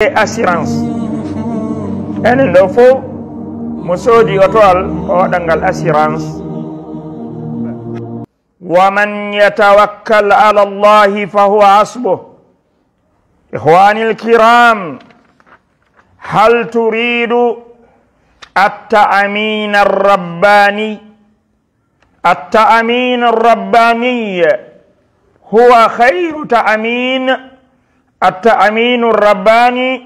assurance en ɗo fo mo soodi otowal o dangal assurance wa man yatawakkal ala allah fa huwa asbu ikhwani alkiram hal turidu at-ta'min ar-rabbani التأمين الرباني التأمين الرباني هو خير تأمين التأمين الرباني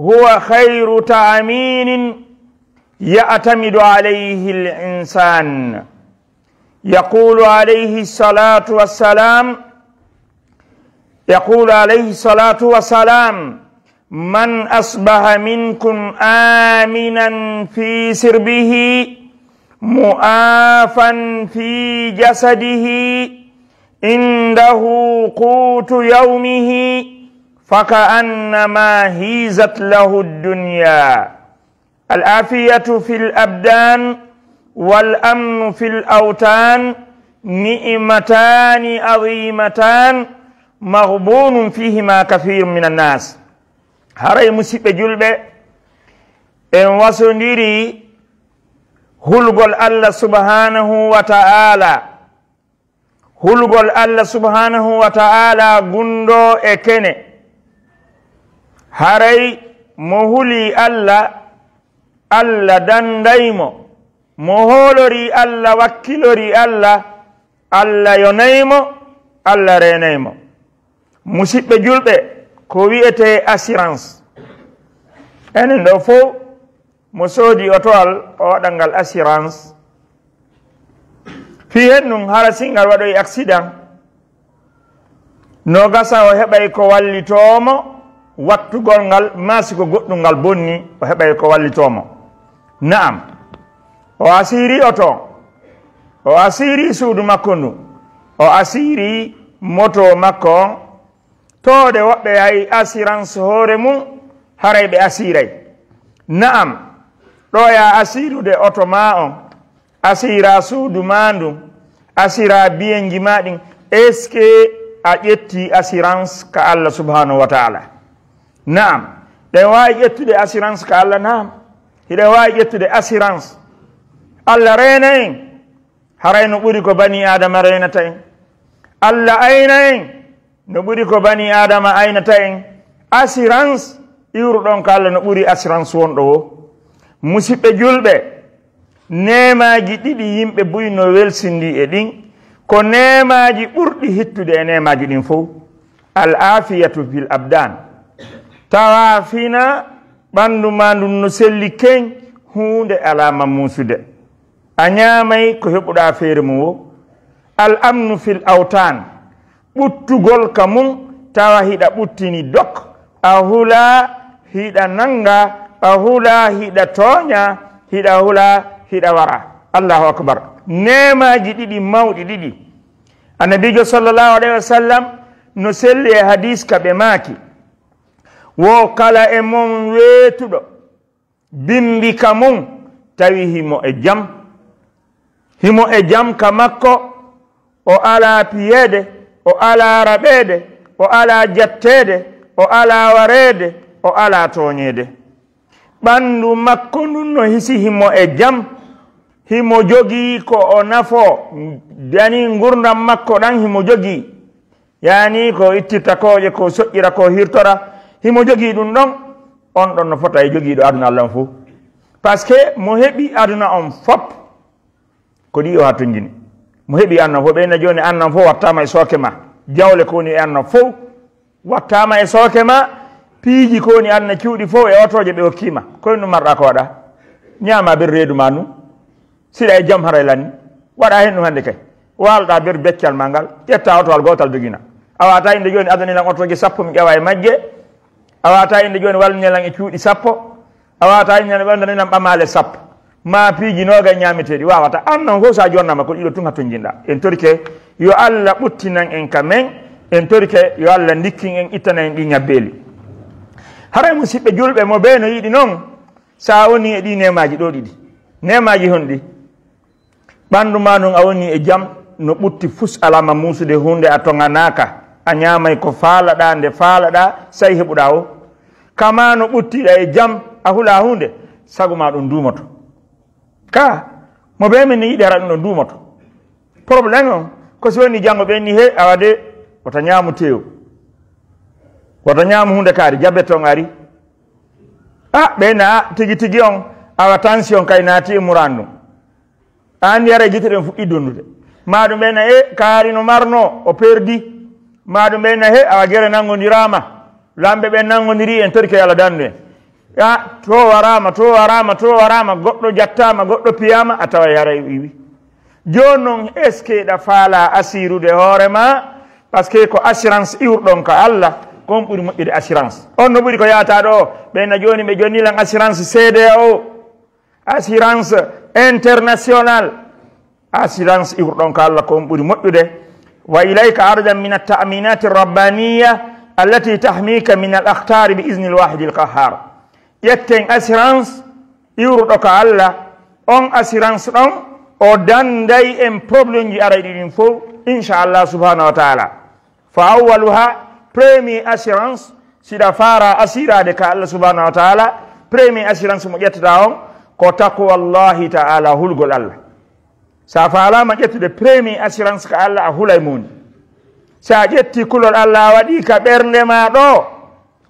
هو خير تأمين يعتمد عليه الإنسان يقول عليه الصلاة والسلام يقول عليه الصلاة والسلام من أصبح منكم آمنا في سربه مؤافا في جسده عنده قوت يومه فكأنما هيزت له الدنيا العافية في الأبدان والأمن في الأوتان نئمتان عظيمتان مغبون فيهما كثير من الناس haray musidɓe julɓe en wasodiri hulgol allah subhanahu wa ta'ala hulgol allah subhanahu wa ta'ala gundo e kene haray mo huli allah allah dandaymo mo hoolori allah wakkilori allah allah yonaymo allah renaymo musidɓe julɓe ko wiyete assurance enen ɗo fof mo soodi otowal o waɗa ngal assurance fi hen num hara singal waɗoye accident no gasa o heɓay ko wallitomo gongal ngal ko goɗɗum ngal bonni o hebay ko wallitomo na'am o asiri oto o asiri sudu makko o asiri moto makko tode towde woɓɓe ay assurance hoore mu haray ɓe asiray na'am do ya asirude oto ma on asira sudu mandu, asira biyenji ma eske a yetti assurance ka allah subhanahu wa taala naam ɗe wawi ƴettude assurance ka allah naam hiɗe wawi ƴettude assurance allah renayen harayno ɓuuri ko bani adama renata en allah ayna en no ɓuuri ko bani adama aynata en assurance iwruɗon ko allah no ɓuuri assurance wonɗo wo musidɓe julɓe nemaji ɗiɗi yimɓe buyno welsindi e ɗin ko nemaji ɓurɗi hittude e nemaji ɗin fo al afiyatu fil abdane tawa fina bandu mandu no selli ken hunde alama musude a ñamay ko hebuda fere mo al amnu fil autan ɓuttugol gol mum tawa hida dok ahula hula nanga a hula tonya hida hula hida wara allahu akbar nema ɗiɗi mawɗi ɗiɗi didi sallllahu alayhi wa sallam no selli hadis kabe maki wo kala e mon weetuɗo bimbika mum tawi himo e jam himo e jam ka makko o ala piyeede o ala raɓeede o ala jatteede o ala wareede o ala tooñeede ɓanndu makko ndun no hisi himo e jam himo jogii ko o nafoo dani ngurdam makko ɗan himo jogii yaani ko ittirta kooƴe ko soƴƴira ko hirtora himo jogii ɗum ɗon on ɗon no fota e jogiiɗo aduna allah on fof par ce que mo heɓi aduna on fop ko ɗi o hattunjini mo heɓi annon fof ɓeyna jooni annon fof wattaama e sooke ma jawle ko woni e annon fof wattaama e sooke ma piiji ko woni anna cuuɗi fof e otooje ɓe hokkiima koye ɗum marɗa ko waɗa ñaama ber reedu ma num siɗa e jam haray e lanni waɗa hen ɗum hannde kay waalɗa ber beccal ma ngal ƴetta otowal gootal jogina a waata inde jooni adanilan otooje sappo mi ƴawa e majje awata inde joni wallunelan e cuuɗi sappo a wata inde wallunelan pamale sappo ma piiji noga ñameteɗi wawata anno ko fof sa jonnama ko ido tunga hatto en torike yo allah buttinan en kamen men en torike yo allah dikkin en ittana en ɗi haray musibe julbe mo be no yidi non sa woni e ɗi nemaji do didi nemaji hon ɗi bandu ma a e jam no butti fus alama musude hunde atonga naka, anyama ñamay ko da nde fala da heɓuɗa o kamano ɓuttiɗa e jam a hula hunde sago ma ɗum duumoto ka mo ɓe min ne yiɗi hara ɗum ɗo duumoto probléme on ko so wani janngo ɓenni he awade wota ñaamu tew wota ñaamu hunde kaari jabbe toon ari a ɓeyna a tigi tigi on awa tension kay naati e muran ɗum an yara jite ɗen fuɗɗi donnude maɗum ɓeyna he kaari no marno o perdi maɗum ɓeyna he awa gere nangodirama lamɓe ɓe nangodiri en torki allah dandu en a to warama to warama to warama goɗɗo jattama goɗɗo piyama a tawa yara e iwi joni noon est ce que ɗa faala assirude hoorema par ce que ko assurance iwruɗon ko allah kon ɓuuri moƴƴude assurance on no ɓuuri ko yata ɗo ɓenna joni ɓe jonnilan assurance cd o assurance international assurance iwruɗon ko allah kon ɓuuri moƴƴude wa ilayka arjan min attaminati rabbaniya التي تحميك من الأخطار بإذن الواحد القهار يتن أسيرانس يوردوك الله on assurance ɗon o danday en probléme ji arayɗi ɗin fof inchallah subhanahu wa taala fa awwalu ha premier assurance siɗa fara asirade ka allah subhanahu wa taala premier assurance mo ƴettata on ko taqwallahi taala hulgol allah sa falama ƴettude premier assurance ka allah a hulay muni sa jetti kulol allah wadi ka bernde ma do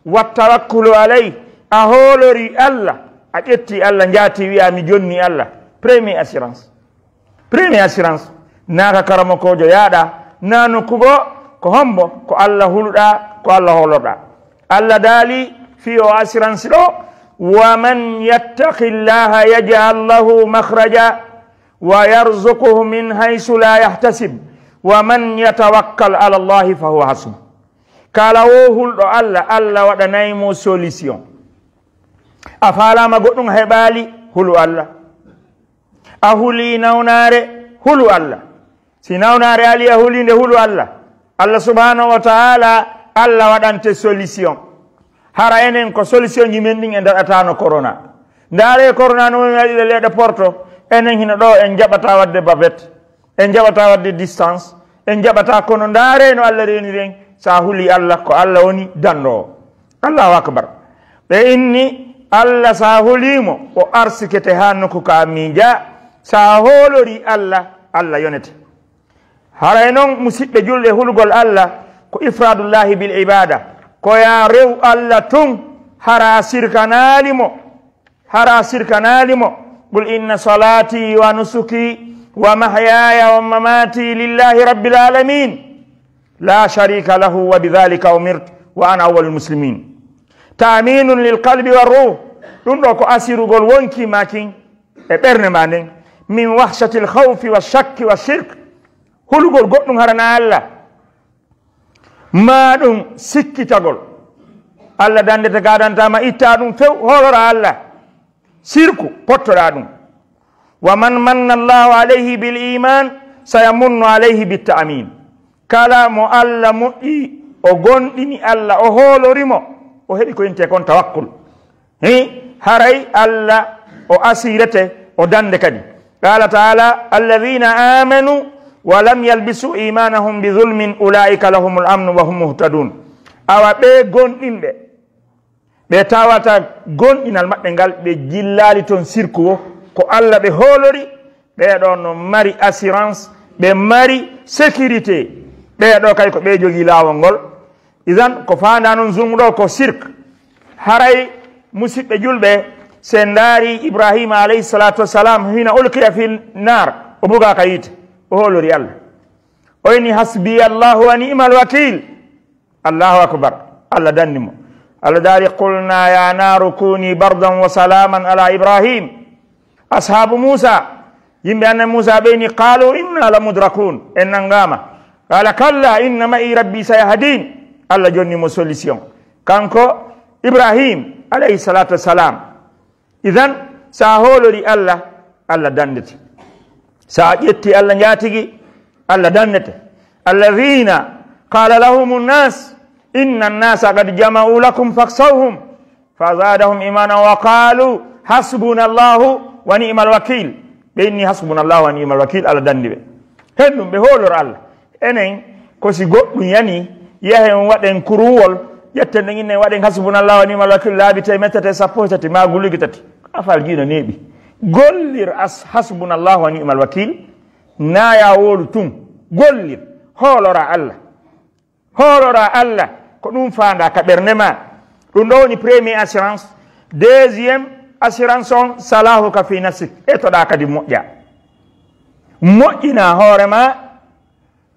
wattawakkulu alay a holori allah a jetti allah jaati wi mi jonni allah premier assurance premier assurance naka jo yada nanu nokkugo ko hombo ko allah huluɗa ko allah holoda allah dali fi o assurance ɗo ومن يتق الله يجعل له مخرجا ويرزقه من حيث لا يحتسب ومن يتوكل على الله فهو حسبه قالوا هو الله الله ودناي مو سوليسيون افالا ما غدون هبالي هو الله اهولي نوناري هو الله سيناوناري علي اهولي ده هو الله الله سبحانه وتعالى الله ودانت سوليسيون هارينن كو سوليسيون يمندين اندر اتانو كورونا داري كورونا نو يدي لي ده بورتو enen hinodo en jabata wadde babette en jaɓata wadde distance en jaɓata kono ndaare no allah reniren sa huli allah ko allah woni danɗo allahu akbar ɓe inni allah sa holimo o arsikete ha nokku ka miija sa holori allah allah yonete haray noon musidɓe julɗe hulgol allah ko ifradullahi bil ibada koya rew allah tun hara sirkanalimo hara sirkanalimo qul inna salati wa nusuki ومحياي ومماتي لله رب العالمين لا شريك له وبذلك أمرت وأنا أول المسلمين تأمين للقلب والروح لنرك أسير قول ونكي ماكين برنمانين من وحشة الخوف والشك والشرك هل قول قول هرنا الله ما دون سكي تقول الله دان تقادن تاما إتا دون فو هورا الله سيركو بطرا دون ومن من الله عليه بالإيمان سيمن عليه بالتأمين كلا مؤلم أغندني الله أهول رمو أهدي كنت يكون توكل هي هري الله وأسيرته ودندكني قال تعالى الذين آمنوا ولم يلبسوا إيمانهم بظلم أولئك لهم الأمن وهم مهتدون أو بغندين ɓe tawata gonɗinal maɓɓe ngal ɓe jillaali toon sirku o ko allah ɓe hoolori ɓeeɗon no mari assurance ɓe mari sécurité ɓeeɗo kay ko ɓe jogii laawol ngol isan ko faanda noon zumuɗo ko cirque haray musidɓe julɓe se ndaari ibrahima alayhi salatu wassalam hina ulkiya fi nar o bugaka yiite o hoolori allah oyni hasbi allahu wa nimal wakil allahu akbar allah danni mo allah daari qulna ya naru kuni bardan wa salaman ala ibrahima أصحاب موسى يم أن موسى بيني قالوا إنا لمدركون إن نغاما قال كلا إنما إي ربي سيهدين الله جوني مسوليسيون كانكو إبراهيم عليه الصلاة والسلام إذن ساهولو لي الله الله دندتي ساجتي الله نياتيكي الله دندتي الذين قال لهم الناس إن الناس قد جمعوا لكم فاقصوهم فزادهم إيمانا وقالوا حسبنا الله wa ni imal wakil ɓe inni hasbunallah wa niimal wakil allah danndi ɓe hen ɗum ɓe hoolora allah enen ko si goɗɗum yani yahen waɗen kuruwol ƴetten ɗen innen waɗen hasbunallah wa niimal wakil laabi te mettete sappo tati ma gulluki tati afal jiino neeɓi gollir as hasbunallah wa niimal wakil naya woolu tun gollir hoolora allah hoolora allah ko ɗum faanda ka ɓernde ma ɗum ɗo woni premier assurance deuxiéme asiran son salahu ka fi nafsik e ka di moja mojina horema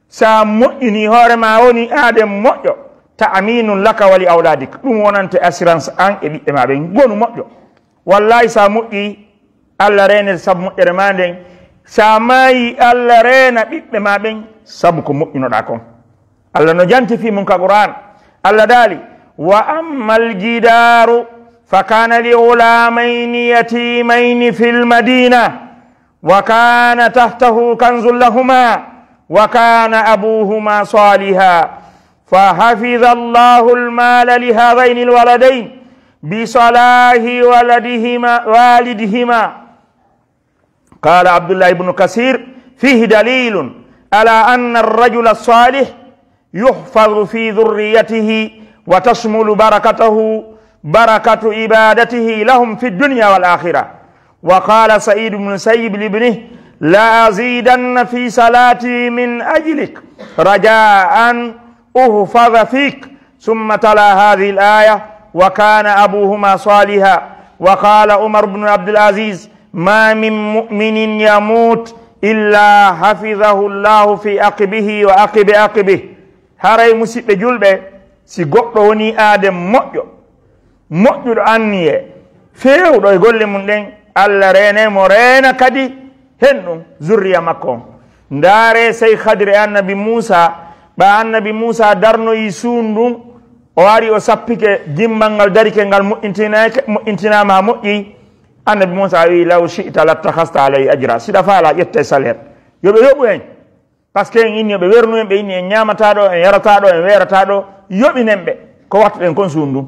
sa mojini horema woni aade moƴƴo ta'minun laka wali auladik. dum wonante assurance an e ɓiɓɓe ma ɓen gonu mojo wallahi sa moƴƴi allah rene sabu moƴƴere ma sa mai allah rena ɓiɓɓe ma ɓen sabu ko da kon allah no janti fi mun ka qur'an allah dali. wa ammal jidaru فكان لغلامين يتيمين في المدينة وكان تحته كنز لهما وكان أبوهما صالحا فحفظ الله المال لهذين الولدين بصلاح ولدهما والدهما قال عبد الله بن كثير فيه دليل على أن الرجل الصالح يحفظ في ذريته وتشمل بركته بركة عبادته لهم في الدنيا والآخرة وقال سعيد بن سيب لابنه لا أزيدن في صلاتي من أجلك رجاء أن أحفظ فيك ثم تلا هذه الآية وكان أبوهما صالحا وقال عمر بن عبد العزيز ما من مؤمن يموت إلا حفظه الله في اقبه واقب اقبه هاري مسيب جلبه سيقوطوني آدم مؤيو moƴƴuɗo anni e feewɗo e golle mum ɗen allah renemo reena kadi hen ɗum zurriya makko on ndaare sey hadire e annabi muusa ɓa annabi muusa darnoyi suun ndum o ari o sappike gimmal ngal darike ngal moƴƴintinake moƴƴintinama ha moƴƴi annabi muusa wi law chita lattahasta alayhi ajra siɗa faala ƴette salaire yoɓe yoɓu hen par ce que en inni oɓe wernu hen ɓe inni en ñamataɗo en yarataɗo en weerataɗo yoɓinen ɓe ko wattuɗen kon suun ndum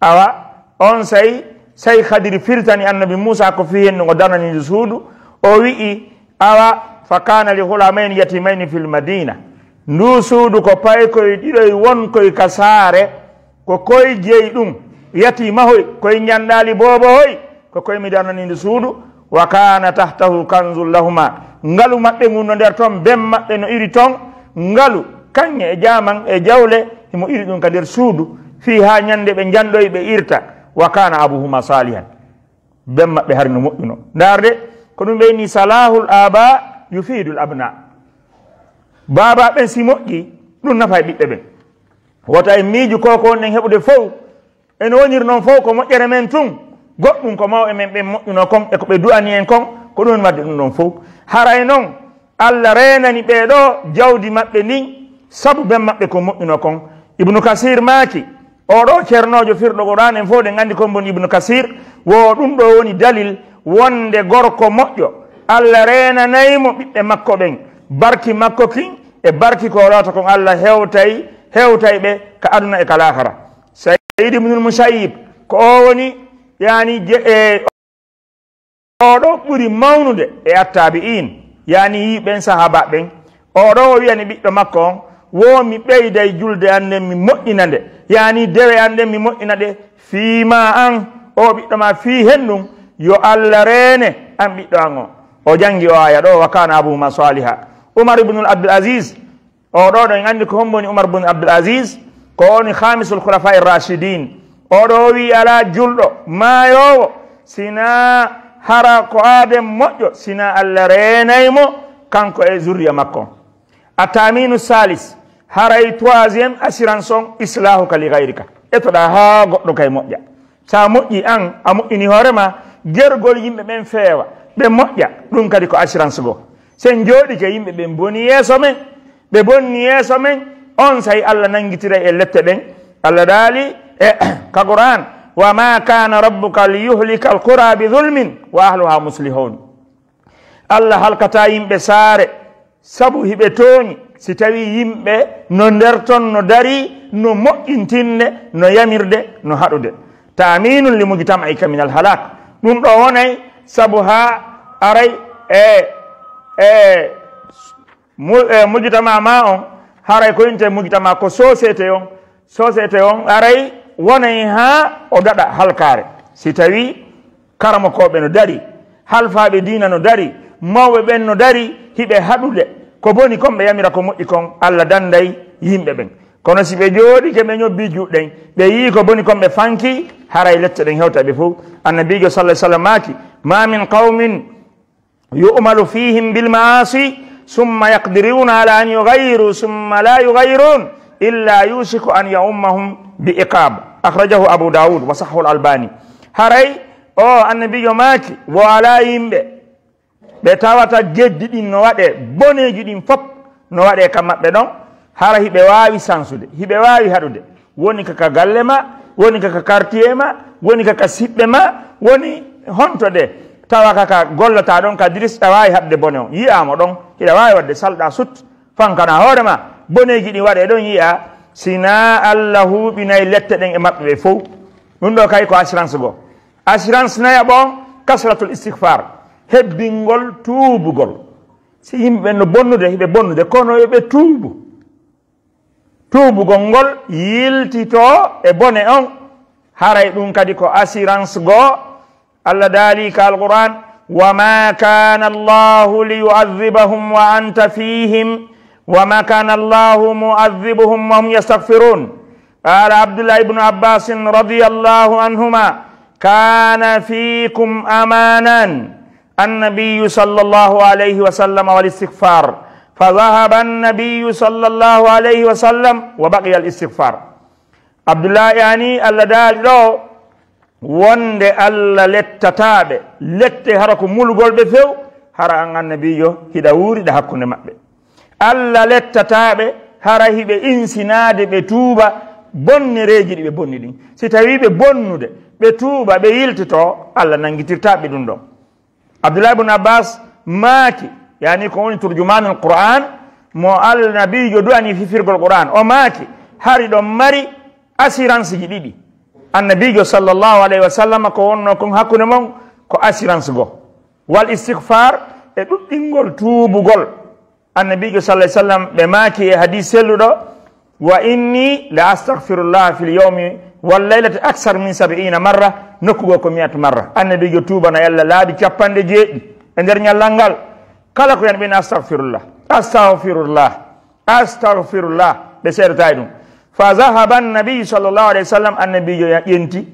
awa on sayi sayi hadiri firtani annabi moussa ko fi henni ko dananidi suudu o wi'i awa fa kana li hulamain yatimaini fi l madina ndu suudu ko pay koye ɗiɗoy wonkoye ka saare ko koye jeyi ɗum yatimahoy koye ñandali bobo hoy ko koye mi dananidi suudu wa kana tahtahu kanzu lahuma ngalu maɓɓe ngunno nder toon bem maɓɓe no iri toon ngalu kañe e jaman e jawle imo iri ɗum ka nder suudu fi ha nyande be jando be irta wa kana abuhuma salihan bemma maɓɓe harno moƴƴuno darde ko be ni salahul aba yufidul abna baba be si moƴƴi ɗum nafa e ɓiɓɓe ɓen wota e en miiju ko ko onnen hebude fow en wonir non fow ko moƴƴere men tum goddum ko e men ɓen moƴƴuno kon e ko be du'ani en kon ko dum wadde ɗum ɗon fof haray e allah renani do jawdi mabbe ni sabu ben mabbe ko moƴƴuno kon ibnu kasir maaki oɗo ceernojo firɗo qouran en fof ɗen anndi kon bon ibnu kasir wo ɗum ɗo woni dalil wonde gorko moƴƴo allah renanaymo ɓiɓɓe makko ɓen barki makko kin e barki ko lawta kon allah hewtay hewtay ɓe ka aduna e ka lahara said musayib ko o woni yani e oɗo ɓuri mawnude e attabi'in yani yiɓen sahaba ɓen oɗo o wiyani ɓiɗɗo makko on womi ɓeyda e julde an mi moddinande yani dewe an mi moddinade fi fiima an o ɓiɗɗo ma fi hendum yo alla rene an ɓiɗɗo o jangi o aya ɗo wa kana abuhuma umar ibnul abdul aziz o do do ngandi ko homboni umar bun abdul aziz ko woni khamisul khulafa rashidin o do wi ala juldo mayo sina hara ko adem moƴƴo sina allah mo kanko e zuriya makko ataminu salis haray troisiéme assurance on islahu kali gayrika etoɗa ha goɗɗo kay moƴƴa sa moƴƴi an a moƴƴini hoorema gergol yimɓe ɓen feewa ɓe moƴƴa ɗum kadi ko assurance goo sen jooɗi ke yimɓe ɓen boni yeeso men ɓe bonni yeeso men on sayi allah nangitira e lette ɗen allah daali e ka qouran wama kana rabbuka liyuhlika alqura bi dulmin wa ahluha muslihun allah halkata yimɓe saare saabu hiɓe tooñi si tawi yimɓe no nder ton no dari no moƴƴintinde no yamirde no haɗude taminum limujitam ayka min alhalak ɗum ɗo wonay saabu ha aray e e mu, e mujitama ma on haray ko yinte mujitama ko société on société on aray wonay ha o daɗa halkare si tawi karamakoɓe no dari halfaɓe dina no dari mawɓe ɓen no dari hiɓe haɗude ko boni kon be yamira ko moƴƴi kon allah dandai yimbe ben kono si ɓe jooɗi ke menyo biju den be yi ko boni kon be fanki haray lette den hewta be ɓe fof annabijo sallah sallam maaki ma min qaumin yu'malu fihim bilmaasi summa yaqdiruna ala an yugayiru summa la yugayirun illa yusiku an yaummahum bi iqab akhrajahu abu daoud wa sahahu l albani haray o annabijo maaki wo ala yimɓe ɓe tawata geddi ɗin no waɗe boneji ɗin fop no waɗe ka maɓɓe ɗon hara hiɓe wawi sansude hiɓe wawi haɗude woni kaka galle ma woni kaka quartier ma woni kaka siɓɓe ma woni honto de tawa kaka gollata ɗon ka dris ɗa wawi haɓde bone o yiyamo ɗon hiɗa wawi wadde salɗa sut fankana hoore ma boneji ɗin waɗe ɗon yiya sina allah huɓinayi lette ɗen e maɓɓe ɓe fo ɗum ɗo kay ko assurance go assurance naya ɓon kasratul istihfare hebbingol tuubugol si yimɓe no bonnude hiɓe bonnude kono yoɓe tuubu tuubugol ngol yiltito e bone on haray ɗum kadi ko assurance goo allah daali ka alquran wama kana allahu liyuadibahum wa anta fihim wama kana allahu muadibuhum wahum yastahfirun قال عبد الله بن عباس رضي الله عنهما كان فيكم امانا النبي صلى الله عليه وسلم والاستغفار فذهب النبي صلى الله عليه وسلم وبقي الاستغفار عبد الله يعني الله دال دو وند الله لتتابه لت هركو ملغول بفيو هر ان النبي هدا وري ده حكونه مابه الله لتتابه هر هيبه انسناد به توبه bonnereji ɗi ɓe bonni ɗin si tawi ɓe bonnude ɓe tuuba ɓe yiltito allah nangitirtaɓe ɗum ɗon عبد الله بن عباس ماكي يعني كون ترجمان القرآن مؤل نبي يدواني في فرق القرآن أو ماكي هاري ماري أسيران سجديدي النبي صلى الله عليه وسلم كون نكون هكون مون كو أسيران سجو والاستغفار إنغول توبغول النبي صلى الله عليه وسلم بماكي حديث سلو وإني لأستغفر الله في اليوم wallaylata aksar min sabiina marra nokku go ko miyatu marra annabijo tubana yalla laabi capanɗe jeeɗi e nder ñallal ngal kala ko yan ɓen astahfirullah astahfirullah astahfirullah ɓe seedatai ɗum fa zahaba annabiyu sallllahu alayhi wa sallam annabijo ƴenti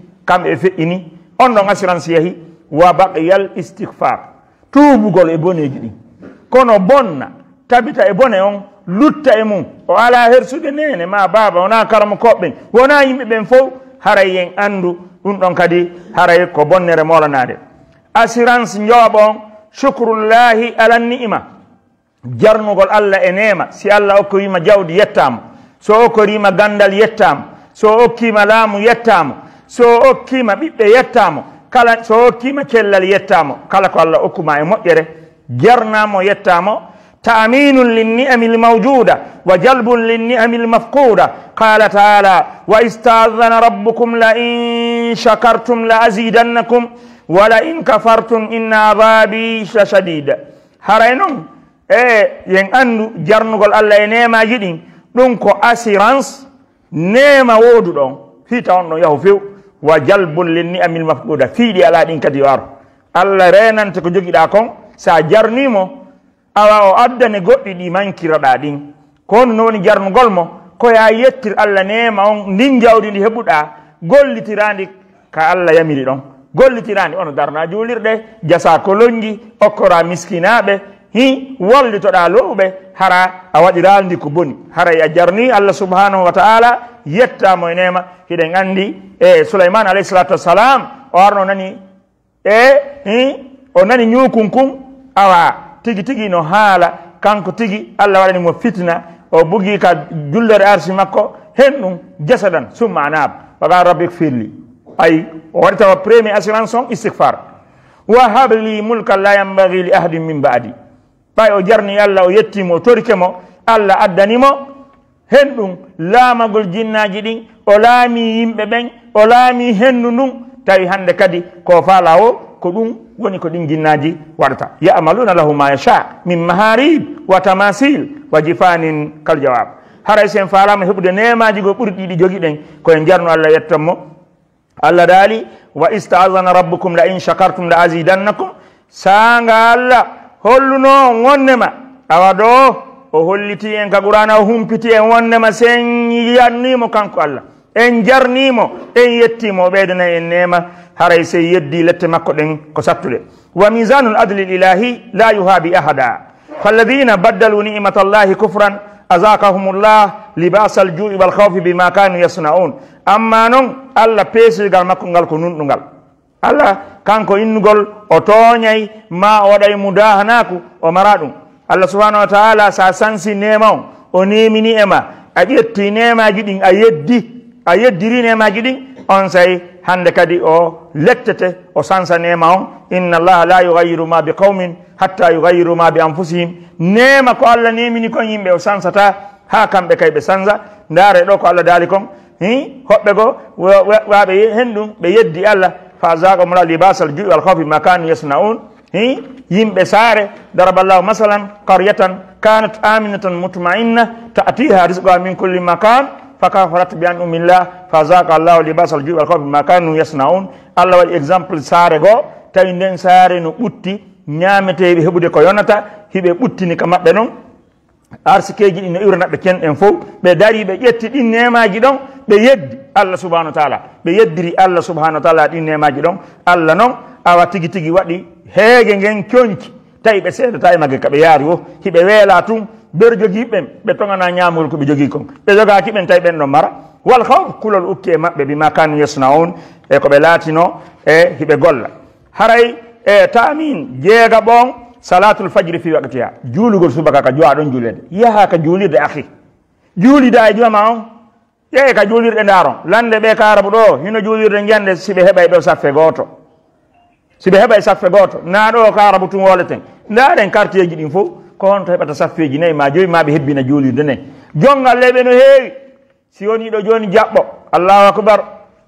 e fe ini on ɗon assurance yahi wa baqiyal istihfar tubugol e boneji ɗin kono bonna tabita e bone on lutta e mum o ala hersude nene ma baba wona karama koɓɓen wona yimɓe ɓen fof haray yen andu ɗum ɗon kadi haray ko bonnere molanade assurance jooɓo on sucrullahi alan ni'ma jarnugol allah e nema si allah okkowima jawdi yettama so okkorima gandal yettama so okkima laamu yettama so okkima ɓiɓɓe yettama kala so okkima cellal yettama kala ko allah okkuma e moƴƴere jarnamo yettamo تأمين للنعم الموجودة وجلب للنعم المفقودة قال تعالى وإستاذن ربكم لئن شكرتم لأزيدنكم ولئن كفرتم إن عذابي شديد هرينم إيه ين جرنو قال الله نيما جدين دونكو أسيرانس نيما وودو دون في تاون يهو فيو وجلب للنعم المفقودة في دي على دين كديوار الله رينان تكو جوكي داكم سا جرنيمو awa o addane goɗɗi ɗi mankiraɗa ɗin ko hono no woni jarnugol mo koya yettir allah nema on ndin jawdi ndi heɓuɗa gollitirandi ka allah yamiri ɗon gollitirandi ono darna julirɗe jasa kolonji okkora miskinaɓe hi wallitoɗa lowɓe hara a waɗirandi ko boni haray a jarni allah subhanahu wa taala yettamo e nema hiɗen andi e souleyman alayhi salatu wassalam o arno nani e hi o nani ñukun kun awa tigi tigi no haala kanko tigi allah waɗani mo fitna o bugi ka jullere arsi makko hen ɗum jesadan summa anab waga rabbik firli ayi o waɗi tawa premier assurance on istigfar wa habli mulka la yambagi li ahadin min baadi ɓay o jarni allah o yettimo o torike mo allah addanimo hen ɗum laamagol jinnaji ɗin o laami yimɓe ɓen o laami henndu ndun tawi hannde kadi ko faalawo ko ɗum woni ko ɗin jinnaji waɗata yamaluna lahu ma yacha min maharib wa tamasil wa jifanin kal jawab haray sen falama heɓude nemaji go ɓuri ɗiɗi jogui ɗen koye jarno allah yettanmo allah daali wa istahasana rabbukum la in chakartum la asidannakum sanga allah holluno gonnema awa ɗo o holliti en ka qurana o humpiti en wonnema sen yannimo kanko allah en jarnimo en yettimo o ɓeydana en nema haray sey yeddi lette makko ɗen ko sattuɗe wa misanu l adli l ilahi la yuhabi ahada fa alladina baddalu nimata llahi kufran azakahum llah libasa al juui wal haufi bima kanu yasnaun amma noon allah peesilgal makko ngal ko nunɗugal allah kanko innugol o tooñay ma o waɗay mudahanaku o mara ɗum allah subahanahu wa taala sa sansi nema on o nemini e ma a ƴetti nemaji ɗin a yeddi a yeddirine maji ɗin on sayi hande kadi o lettete o sansanema on inna allaha la yugayiru ma bi qawmin hatta yugayiru ma bi anfusihim nema ko allah nemini kon yimɓe o sansata ha kamɓe kay ɓe sansa ndaare ɗo ko allah daali kon hi hoɓɓe go waɓe hen ɗum yeddi allah fa zaqahum llah libasa aljui walhawfi ma kanu yasnaun hi yimɓe saare daraballahu masalan qaryatan kanat aminatan mutmainna ta'tiha risqaha min kulli makan fakafarat bi anumillah fazaka llahu libasal juɓe al kofbe ma kanu yasnaun allah waɗi exemple saare goo tawi nden saare no ɓutti ñameteɓe heɓude ko yonata hiɓe ɓuttini ko maɓɓe noon arsikeji ɗi no iwranaɓe ken ɗen fof ɓe dari ɓe ƴetti ɗin nemaji ɗon ɓe yeddi allah subahanau wa taala ɓe yeddiri allah subahanau wa taala ɗin nemaji ɗon allah noon awa tigui tigui waɗi heegue nguen cooñki tawi ɓe seedata e magge ka ɓe yaari o hiɓe weela tun ber jogi ben be to ngana nyamul ko be jogi ko be joga ki ben tay ben no mara wal khawf kulul ukke mabbe bi makan yasnaun e ko be latino e hibe golla haray e tamin jeega bon salatul fajr fi waqtiha julugol subaka ka jowa don julede ha ka julide akhi julida e juma on yeey ka julirde ndaro lande be karabu do hino julirde ngande sibe heba do safe goto sibe heba safe goto na do karabu tun woleten ndaren quartier ji din kon to heɓata saffeji nayi ma joyi ma ɓe hebbina juulirde nayi jongal leyɓe no heewi si woni ɗo joni jaɓɓo allahu akbar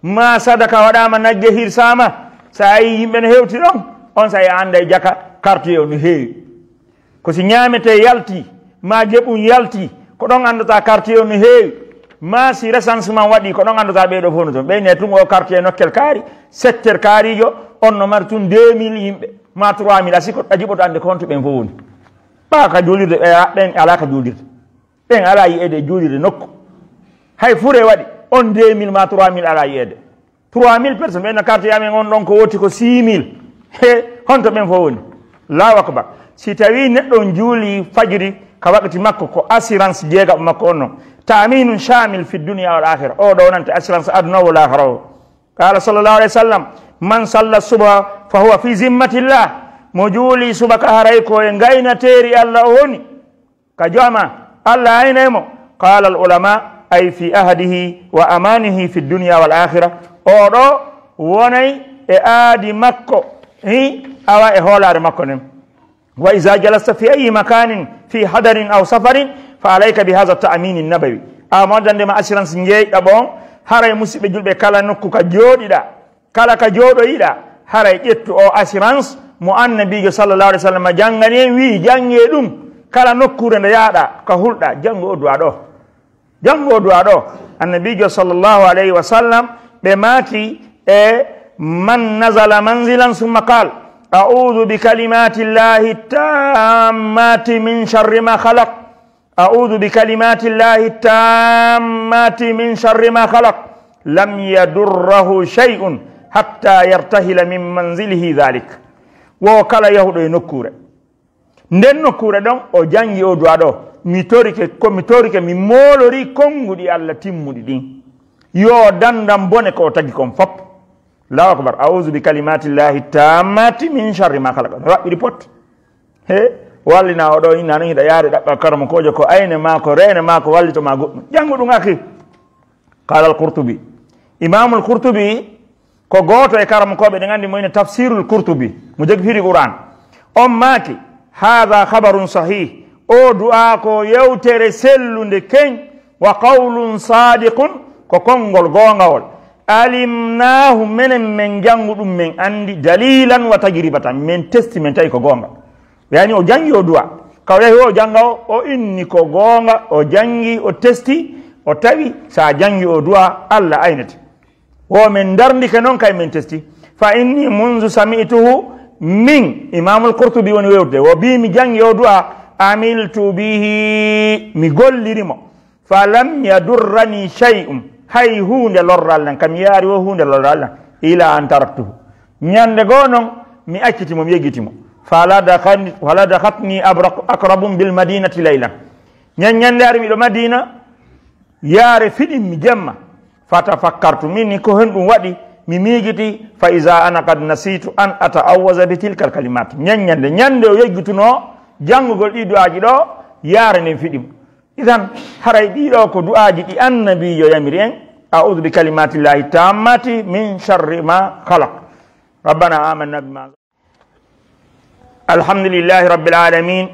ma sadaka waɗama nagge hirsama sa yi yimɓe no hewti ɗon on sa yi anda e jaka kartoyo e no heewi ko si ñamete yalti ma geɓum yalti ko ɗon andata quartier no heewi ma si recensement waɗi ko ɗon andata ɓeɗo fof no toon ɓeyne tun o quartier nokkel kaari secteur kaarijo on no mari tun 2000 yimɓe ma 3000 a sikko ajiɓoto ande konto ɓen fof woni ɓaka juulirde ɓeya eh, ɗen alaka juulirde ɗen ala yiyede juulirde nokku hay fure waɗi on 2000 ma 3000 ala yiyede 3000 personne ɓenno carte yamin on ɗon ko woti ko 6000 he honto ɓen fo woni lawa ko bak si tawi neɗɗon juuli fajiri ko wakkati makko ko assurance jeegaɓo makko on noon taminum chamil fi dunia wal ahira o ɗo nante assurance aduna wol ahira o ala sallallahu alah w sallam man salla subha fa huwa fi zimmatillah mo subaka haray ko e ngaynateeri allah o woni ka joama allah aynaymo qala al ulama ay fi ahadihi wa amanihi fi dunya wal akhirah odo wonay e adi makko hi awa e holare makko nem wa iza jalasta fi ayi makanin fi hadarin aw safarin fa alayka bi hadha ta'min an nabawi ma assurance jeeyɗa dabon haray musibe julbe kala nokku ka jooɗiɗa kala ka jodo ida haray ƴettu o assurance mo annabijo sallallahu alaihi wasallam jangane wi jangye dum kala nokkure nda yaada ka hulda jango do duwa jango do o duwa ɗo annabijo sallllahu alayhi wa sallam e man nazala manzilan summa qal audu bi kalimati llahi tammati min sharri ma halak audu bi kalimati llahi tammati min sharri ma halak lam yadurrahu shey'un hatta yartahila min manzilihi dhalik wo kala yahudo e nokkure nden nokkure ɗon o jangi o duwa ɗo mi torike komi torike mi molori konnguɗi allah timmuɗi ɗin yo dandan bone ko o tagi kon fop allahu akbar audu bi kalimatillahi tammati min sharri ma kala kono raɓɓiɗi pot he wallina o ɗo inna non hiɗa yaade ɗaɓɓa karamo kojo ko ayne ma ko reyne ma ko wallitoma goɗɗum janngo ɗum aki qala al qourtoubi imamu al ko goto e karam ko be ngandi moyne tafsirul qurtubi mo jeg firi qur'an on maaki hada habarun sahih o du'a ko yewtere sellunde keñ wa qawlun sadiqun ko kongol gongawol alimnahu menen men jangudum men andi dalilan wa tajribatan men testi men ko gonga yani o jangi o du'a o janga o inni ko gonga o jangi o testi o tawi sa jangi o du'a allah aynati wo min darndike noon kay min testi fa inni mundu samituhu min imamul courtubi woni wewtude wo mbi mi jangi o du'a amiltu bihi mi gollirimo falam yadurrani shay'um hay hunde lorral nan kam yaari o hunde lorral nan ila an taraktuhu ñande goo noon mi accitimo mi yegitimo fala dakatni akrabum bilmadinati laylan ñan ñande ari miɗo madina yaare fiɗin mi jemma fatafakkartu min ni ko hen ɗum waɗi mi miigiti fa isa ana kad nasitu an ataawaza bi tilkal kalimat ñaññande ñande o yeggituno janngugol ɗi du'aji ɗo yaranin fiɗim idan haray ɗiɗo ko du'aji ɗi annabijo yamiri en audu bi kalimatillahi tammati min sharri ma halak rabbana amanna bima alhamdulillahi rabbil alamin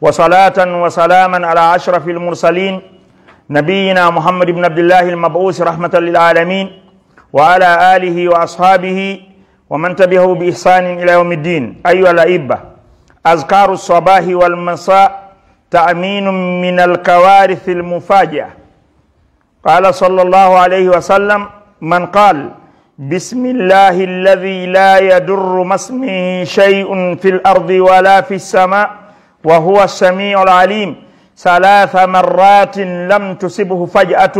wa salatan wa salaman ala ashrafi almursalin نبينا محمد بن عبد الله المبعوث رحمة للعالمين وعلى آله وأصحابه ومن تبعه بإحسان إلى يوم الدين أيها الأئبة أذكار الصباح والمساء تأمين من الكوارث المفاجئة قال صلى الله عليه وسلم من قال بسم الله الذي لا يدر ما اسمه شيء في الأرض ولا في السماء وهو السميع العليم ثلاث مرات لم تصبه فجأة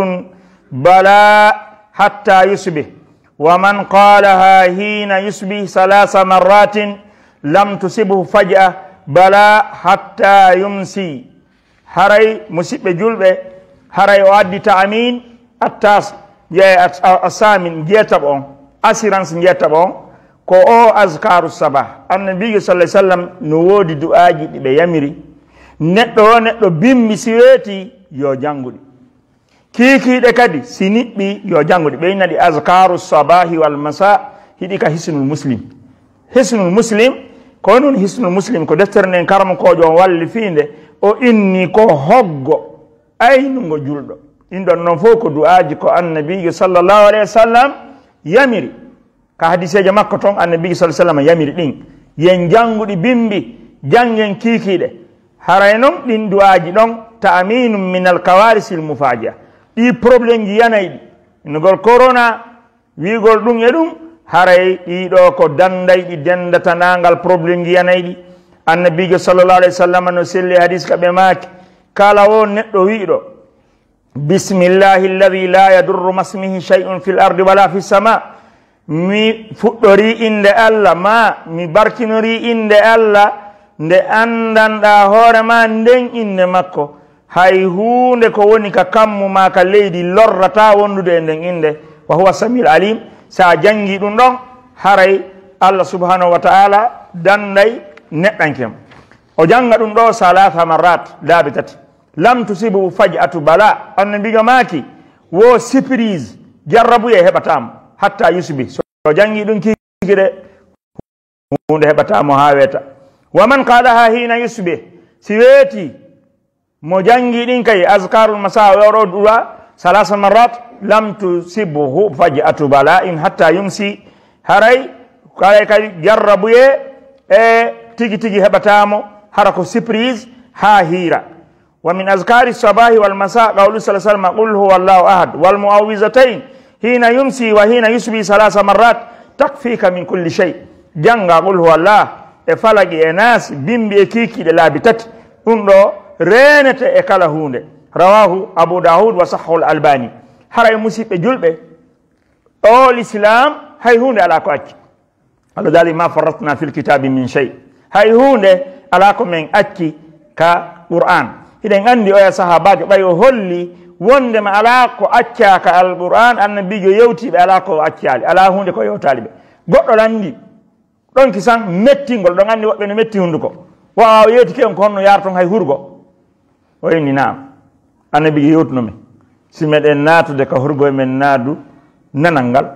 بلاء حتى يصبه ومن قالها حين يصبه ثلاث مرات لم تصبه فجأة بلاء حتى يمسي هري مصيبة جلبة هري وادي تأمين التاس جاي أسامين جيتبون تبعون أسيرانس جاي تبعون ko o azkaru sabah annabi sallallahu alaihi wasallam no wodi du'aji neɗɗo o neɗɗo bimmi si weeti yo jannguɗi kiikiiɗe kadi si niɓɓi yo jannguɗi ɓeynna ɗi askaru sabahi walmasa hiɗi ka hisnul muslim hisnul muslim ko noon hisnul muslim ko deftere nden karma kojo on walli fiinde o inni ko hoggo aynugo julɗo ɗin ɗon noon fof ko du'aji ko annabijo sallllahu alayhi wa sallam yamiri ka hadiseji makko toon annabijo sa sallam yamiri ɗin yen jannguɗi bimbi janngen kiikiiɗe haray noon ɗin duwaji ɗon ta aminum min alkawarisi l mufaja ɗi probléme ji yanay ɗi ingol corona wigol ɗum e ɗum haray ɗiɗo ko danday ɗi dendatanagal probléme ji yanay ɗi annabijo sallallah alah w sallam no selli hadis ka ɓe maake kala o neɗɗo wiɗo bismillahi lladi la yadurru masmihi chey un fi l ardi wala fi sama mi fuɗɗori inde allah ma mi barkinori inde allah nde andanɗa hoorema nden inne makko hay hunde ko woni ka kammu ma ka leydi lorrata wondude e nden inde wa huwa samil alim sa janggi ɗum ɗon haray allah subhanahu wa taala danday neɗɗankem o janga ɗum ɗo salaha marat laabi tati lam tusibu faji atu bala anno mbiga maaki wo siprise jarrabuye heɓatamo hatta yusbi so jangi ɗum kikide hunde heɓatamo ha weeta ومن قالها حين يصبح سويتي مجنجي دينكاي اذكار المساء ويرود ثلاث مرات لم تصبه فجأة بلاء حتى يمسي هري kala kay jarrabuye e tigi tigi heɓatamo hara ko surprise ha hiira wa min askari sabahi walmasa qawlu sa sallam qul huwa allahu ahad walmuawisatain hina yumsi wa hina yusbi salasa marrat takfika min kulli shay janga qul huwa allah e falagi e naasi bimbi e kiikiiɗe laabi tati ɗum ɗo reenete e kala huunde rawahu abou daoud wa sahahu l albani hara e musidɓe julɓe ɗo l'islam hay hunde ala ko acci ala dalik ma farratna fi lkitabi min chey hay hunde ala ko min acci ka qur'an hiɗen anndi oya saha bajo ɓay o holli wondema ala ko accaka al qur'an annabijo yewtiɓe ala ko accali ala hunde ko yewtaliɓe goɗɗo landi ɗon kisan mettingol ɗo anndi woɓɓe no metti hunnduko waawaw yeeti kien ko honno yaar ton hay hurgo o inni naam annabiji yewtunomi si meɗen naatude ka hurgo e men naadu nanal ngal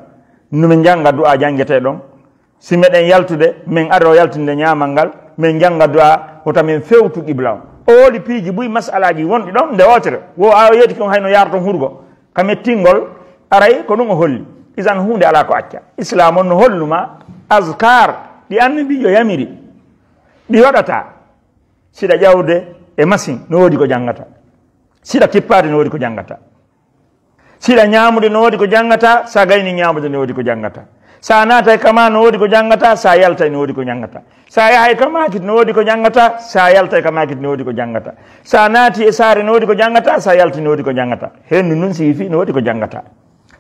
nomi jannga du'a jangetee ɗon si meɗen yaltude min aroo yaltinde ñaamal ngal min jannga du'a hota min fewtu qibla o o woodi piiji ɓuy masalaji wonɗi ɗon nde ootere wo aawa yeeti kion hayno yaar ton hurgo ka mettingol aray ko ɗum o holli isan huunde alaa ko acca islam on no holluma askar bi yo yamiri di wadata sida jawde e masin no wodi ko jangata sida tippade no woodi ko janngata sida ñaamude no woodi ko janngata sa gayni nyamude no woodi ko jangata sa naata e kama no wodi ko jangata sa yalta no wodi ko jangata sa yaha e kit no wodi ko jangata sa yalta e kit no wodi ko jangata sa nati e sare no wodi ko jangata sa yalti no woodi ko jangata hen nun fi no wodi ko jangata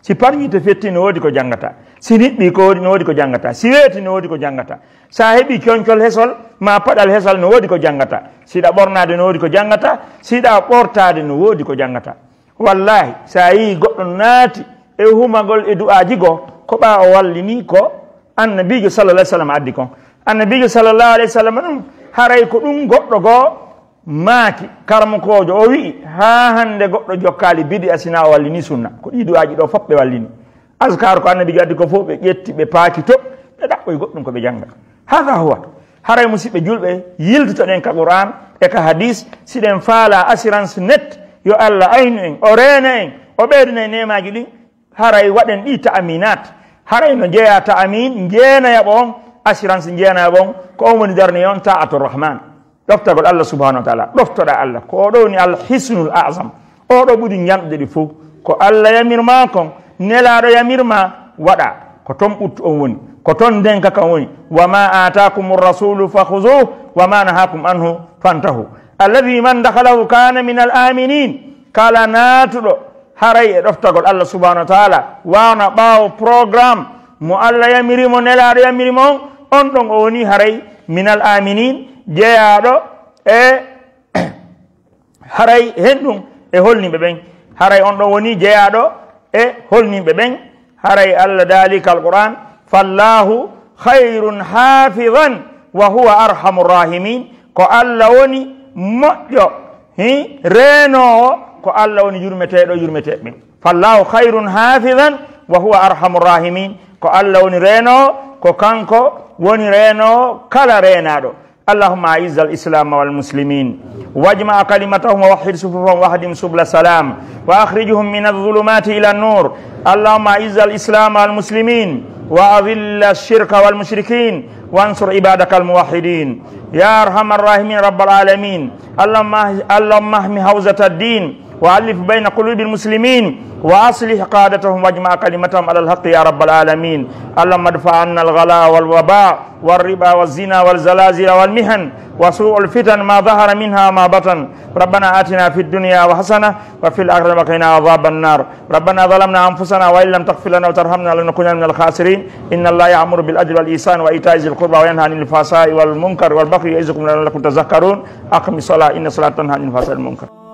si parñite fetti ne woodi ko janngata si niɗɗi ko woodi ne woodi ko janngata si weeti ne woodi ko janngata so a heɓi coñcol hesol ma paɗal hesal ne woodi ko janngata siɗa ɓornade ne woodi ko janngata siɗa ɓortade ne woodi ko janngata wallahi so a yii goɗɗo naati e humagol e du'aji goo ko ɓa o wallini ko annabijo sallallah ai sallam addi kon annabijo sallallahu alayhi w sallam noon haray ko ɗum goɗɗo goo maaki karmukojo o wii ha hande goɗɗo jokkali bidi asina o wallini sunna ko ɗi duwaji ɗo foof ɓe wallini askar ko annabi addi ko fof ɓe ƴetti ɓe paaki to ɓe ɗaɓɓoye goɗɗum ko ɓe jangga haga howa haray musidɓe julɓe yiltotoɗen ka qouran e ka hadis siɗen faala assurance net yo allah aynu en o reena en o ɓeydana e nemaji ɗin haray waɗen ɗi ta aminat haray no jeeya ta amin jeenayaɓo on assurance jeenayaɓo on ko on woni darne on taatu rahmane ɗoftagol allah subahanahu wa taala ɗoftoɗa allah ko oɗo ni allah hisnul asam oɗo ɓuri ñamɗe ɗi fof ko allah yamirma kon nelaɗo yamirma waɗa ko toon ɓuttu on woni ko toon ndenka kan woni wama atakum rasulu fahuzuh wama nahakum anhu fantahu alladi man dakalahu kana min al aminin kala natuɗo haray e ɗoftagol allah subahanahu wa taala wawna ɓawo programme mo allah yamirimo nelaɗo yamirimo on on ɗon o woni haray min al aminin jeyaɗo e haray hen ɗum e holniɓe ɓen haray on ɗo woni jeyaɗo e holniɓe ɓen haray allah dalika alquran fallahu hayrun hafidan wa huwa arhamu rahimin ko allah woni moƴƴo hi renowo ko allah woni yurmeteɗo yurmeteɓe ɓen fallahu hayrun hafidan wa huwa arhamu rahimin ko allah woni renowo ko kanko woni renowo kala renaɗo اللهم أعز الإسلام والمسلمين واجمع كلمتهم ووحد صفوفهم واهدم سبل السلام وأخرجهم من الظلمات إلى النور اللهم أعز الإسلام والمسلمين وأذل الشرك والمشركين وانصر عبادك الموحدين يا ارحم الراحمين رب العالمين اللهم اللهم احم حوزه الدين وألف بين قلوب المسلمين وأصلح قادتهم واجمع كلمتهم على الحق يا رب العالمين اللهم ادفع عنا الغلاء والوباء والربا والزنا والزلازل والمهن وسوء الفتن ما ظهر منها ما بطن ربنا آتنا في الدنيا وحسنة وفي الآخرة وقنا عذاب النار ربنا ظلمنا أنفسنا وإن لم تغفر لنا وترحمنا لنكون من الخاسرين إن الله يأمر بالأجر والإحسان وإيتاء ذي القربى وينهى عن الفحشاء والمنكر والبغي يعظكم لعلكم تذكرون أقم الصلاة إن الصلاة تنهى عن الفحشاء والمنكر